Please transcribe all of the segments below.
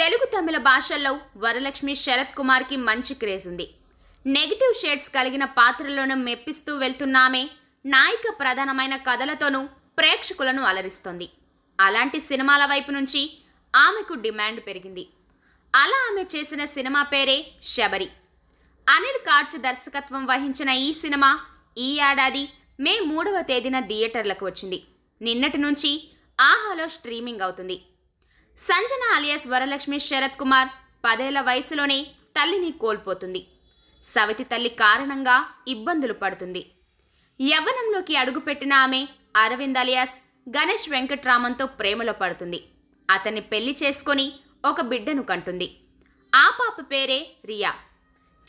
తెలుగు తమిళ భాషల్లో వరలక్ష్మి శరత్ కుమార్కి మంచి క్రేజ్ ఉంది నెగిటివ్ షేడ్స్ కలిగిన పాత్రలను మెప్పిస్తూ వెళ్తున్నామే నాయిక ప్రధానమైన కథలతోనూ ప్రేక్షకులను అలరిస్తోంది అలాంటి సినిమాల వైపు నుంచి ఆమెకు డిమాండ్ పెరిగింది అలా ఆమె చేసిన సినిమా పేరే శబరి అనిల్ కార్చ్ దర్శకత్వం వహించిన ఈ సినిమా ఈ ఏడాది మే మూడవ తేదీన థియేటర్లకు వచ్చింది నిన్నటి నుంచి ఆహాలో స్ట్రీమింగ్ అవుతుంది సంజన అలియాస్ వరలక్ష్మి శరత్ కుమార్ పదేళ్ల వయసులోనే తల్లిని కోల్పోతుంది సవితి తల్లి కారణంగా ఇబ్బందులు పడుతుంది యవ్వనంలోకి అడుగుపెట్టిన ఆమె అరవింద్ అలియాస్ గణేష్ వెంకట్రామన్తో ప్రేమలో పడుతుంది అతన్ని పెళ్లి చేసుకొని ఒక బిడ్డను కంటుంది ఆ పాప పేరే రియా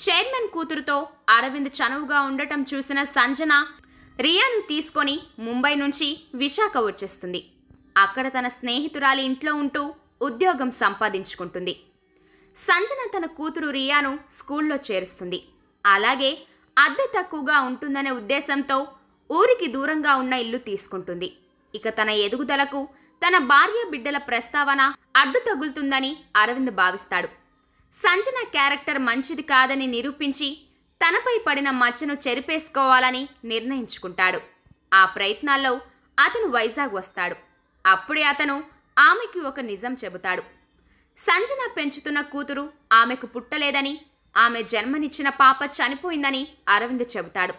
చైర్మన్ కూతురుతో అరవింద్ చనువుగా ఉండటం చూసిన సంజన రియాను తీసుకొని ముంబై నుంచి విశాఖ వచ్చేస్తుంది అక్కడ తన స్నేహితురాలి ఇంట్లో ఉంటూ ఉద్యోగం సంపాదించుకుంటుంది సంజన తన కూతురు రియాను స్కూల్లో చేరుస్తుంది అలాగే అద్దె తక్కువగా ఉంటుందనే ఉద్దేశంతో ఊరికి దూరంగా ఉన్న ఇల్లు తీసుకుంటుంది ఇక తన ఎదుగుదలకు తన భార్య బిడ్డల ప్రస్తావన అడ్డు తగులుతుందని అరవింద్ భావిస్తాడు సంజన క్యారెక్టర్ మంచిది కాదని నిరూపించి తనపై పడిన మచ్చను చెరిపేసుకోవాలని నిర్ణయించుకుంటాడు ఆ ప్రయత్నాల్లో అతను వైజాగ్ వస్తాడు అప్పుడే అతను ఆమెకి ఒక నిజం చెబుతాడు సంజన పెంచుతున్న కూతురు ఆమెకు పుట్టలేదని ఆమె జన్మనిచ్చిన పాప చనిపోయిందని అరవింద్ చెబుతాడు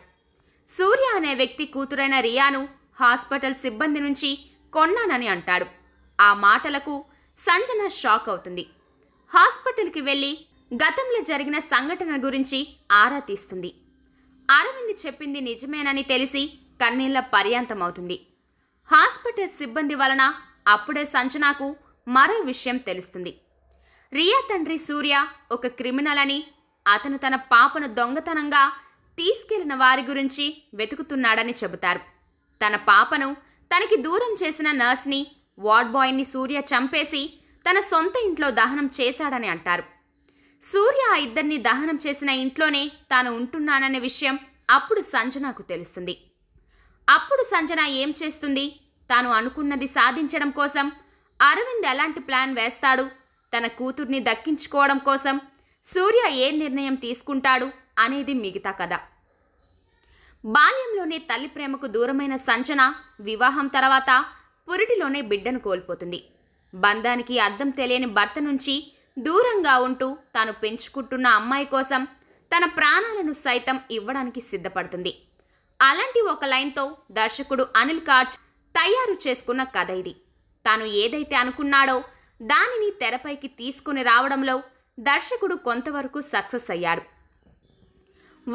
సూర్య అనే వ్యక్తి కూతురైన రియాను హాస్పిటల్ సిబ్బంది నుంచి కొన్నానని అంటాడు ఆ మాటలకు సంజన షాక్ అవుతుంది హాస్పిటల్కి వెళ్ళి గతంలో జరిగిన సంఘటన గురించి ఆరా తీస్తుంది అరవింద్ చెప్పింది నిజమేనని తెలిసి కన్నీళ్ల పర్యాంతమవుతుంది హాస్పిటల్ సిబ్బంది వలన అప్పుడే సంచనాకు మరో విషయం తెలుస్తుంది రియా తండ్రి సూర్య ఒక క్రిమినల్ అని అతను తన పాపను దొంగతనంగా తీసుకెళ్లిన వారి గురించి వెతుకుతున్నాడని చెబుతారు తన పాపను తనకి దూరం చేసిన నర్స్ని వార్డ్ బాయ్ని సూర్య చంపేసి తన సొంత ఇంట్లో దహనం చేశాడని అంటారు సూర్య ఆ ఇద్దరిని దహనం చేసిన ఇంట్లోనే తాను ఉంటున్నాననే విషయం అప్పుడు సంజనాకు తెలుస్తుంది అప్పుడు సంజన ఏం చేస్తుంది తాను అనుకున్నది సాధించడం కోసం అరవింద్ ఎలాంటి ప్లాన్ వేస్తాడు తన కూతుర్ని దక్కించుకోవడం కోసం సూర్య ఏ నిర్ణయం తీసుకుంటాడు అనేది మిగతా కథ బాల్యంలోనే తల్లి ప్రేమకు దూరమైన సంజన వివాహం తర్వాత పురిటిలోనే బిడ్డను కోల్పోతుంది బంధానికి అర్థం తెలియని భర్త నుంచి దూరంగా ఉంటూ తాను పెంచుకుంటున్న అమ్మాయి కోసం తన ప్రాణాలను సైతం ఇవ్వడానికి సిద్ధపడుతుంది అలాంటి ఒక లైన్తో దర్శకుడు అనిల్ కార్చ్ తయారు చేసుకున్న కథ ఇది తాను ఏదైతే అనుకున్నాడో దానిని తెరపైకి తీసుకుని రావడంలో దర్శకుడు కొంతవరకు సక్సెస్ అయ్యాడు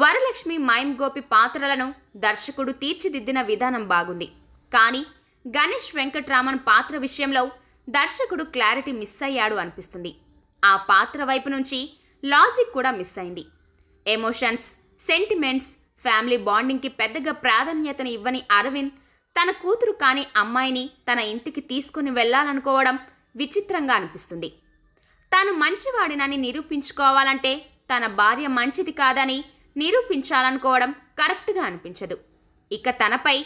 వరలక్ష్మి మైమ్ గోపి పాత్రలను దర్శకుడు తీర్చిదిద్దిన విధానం బాగుంది కానీ గణేష్ వెంకట్రామన్ పాత్ర విషయంలో దర్శకుడు క్లారిటీ మిస్ అయ్యాడు అనిపిస్తుంది ఆ పాత్ర వైపు నుంచి లాజిక్ కూడా మిస్ అయింది ఎమోషన్స్ సెంటిమెంట్స్ ఫ్యామిలీ బాండింగ్కి పెద్దగా ప్రాధాన్యతను ఇవ్వని అరవింద్ తన కూతురు కాని అమ్మాయిని తన ఇంటికి తీసుకుని వెళ్ళాలనుకోవడం విచిత్రంగా అనిపిస్తుంది తాను మంచివాడినని నిరూపించుకోవాలంటే తన భార్య మంచిది కాదని నిరూపించాలనుకోవడం కరెక్ట్గా అనిపించదు ఇక తనపై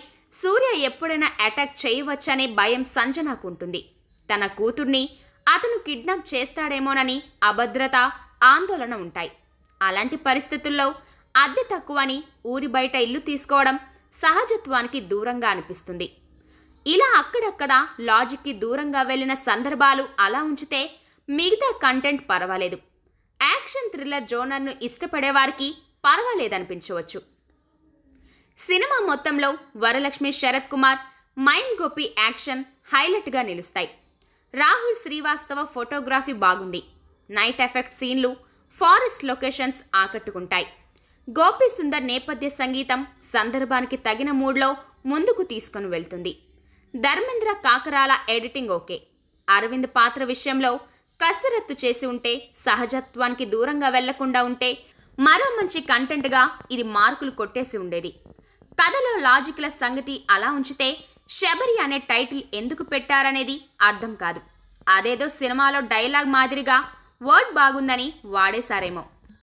సూర్య ఎప్పుడైనా అటాక్ చేయవచ్చనే భయం సంజనాకు ఉంటుంది తన కూతుర్ని అతను కిడ్నాప్ చేస్తాడేమోనని అభద్రత ఆందోళన ఉంటాయి అలాంటి పరిస్థితుల్లో అద్దె తక్కువని ఊరి బయట ఇల్లు తీసుకోవడం సహజత్వానికి దూరంగా అనిపిస్తుంది ఇలా అక్కడక్కడ లాజిక్కి దూరంగా వెళ్ళిన సందర్భాలు అలా ఉంచితే మిగతా కంటెంట్ పర్వాలేదు యాక్షన్ థ్రిల్లర్ జోనర్ను ఇష్టపడేవారికి పర్వాలేదనిపించవచ్చు సినిమా మొత్తంలో వరలక్ష్మి శరత్ కుమార్ మైండ్ గోపి యాక్షన్ హైలైట్గా నిలుస్తాయి రాహుల్ శ్రీవాస్తవ ఫోటోగ్రఫీ బాగుంది నైట్ ఎఫెక్ట్ సీన్లు ఫారెస్ట్ లొకేషన్స్ ఆకట్టుకుంటాయి గోపీసుందర్ నేపథ్య సంగీతం సందర్భానికి తగిన మూడ్లో ముందుకు తీసుకొని వెళ్తుంది ధర్మేంద్ర కాకరాల ఎడిటింగ్ ఓకే అరవింద్ పాత్ర విషయంలో కసరత్తు చేసి ఉంటే సహజత్వానికి దూరంగా వెళ్లకుండా ఉంటే మరో మంచి కంటెంట్గా ఇది మార్కులు కొట్టేసి ఉండేది కథలో లాజిక్ల సంగతి అలా ఉంచితే శబరి అనే టైటిల్ ఎందుకు పెట్టారనేది అర్థం కాదు అదేదో సినిమాలో డైలాగ్ మాదిరిగా వర్డ్ బాగుందని వాడేశారేమో